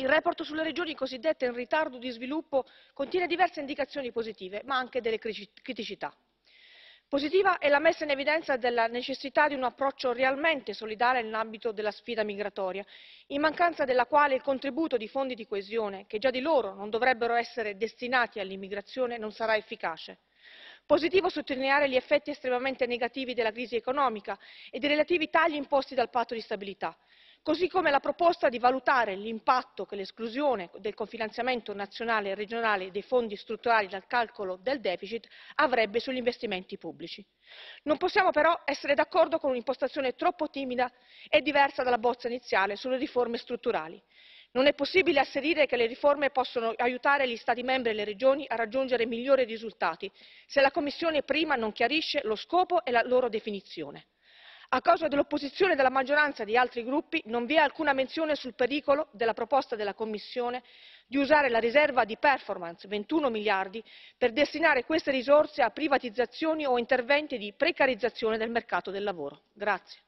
Il report sulle regioni cosiddette in ritardo di sviluppo contiene diverse indicazioni positive, ma anche delle criticità. Positiva è la messa in evidenza della necessità di un approccio realmente solidale nell'ambito della sfida migratoria, in mancanza della quale il contributo di fondi di coesione, che già di loro non dovrebbero essere destinati all'immigrazione, non sarà efficace. Positivo sottolineare gli effetti estremamente negativi della crisi economica e dei relativi tagli imposti dal patto di stabilità, così come la proposta di valutare l'impatto che l'esclusione del cofinanziamento nazionale e regionale dei fondi strutturali dal calcolo del deficit avrebbe sugli investimenti pubblici. Non possiamo però essere d'accordo con un'impostazione troppo timida e diversa dalla bozza iniziale sulle riforme strutturali. Non è possibile asserire che le riforme possono aiutare gli Stati membri e le regioni a raggiungere migliori risultati se la Commissione prima non chiarisce lo scopo e la loro definizione. A causa dell'opposizione della maggioranza di altri gruppi non vi è alcuna menzione sul pericolo della proposta della Commissione di usare la riserva di performance 21 miliardi per destinare queste risorse a privatizzazioni o interventi di precarizzazione del mercato del lavoro. Grazie.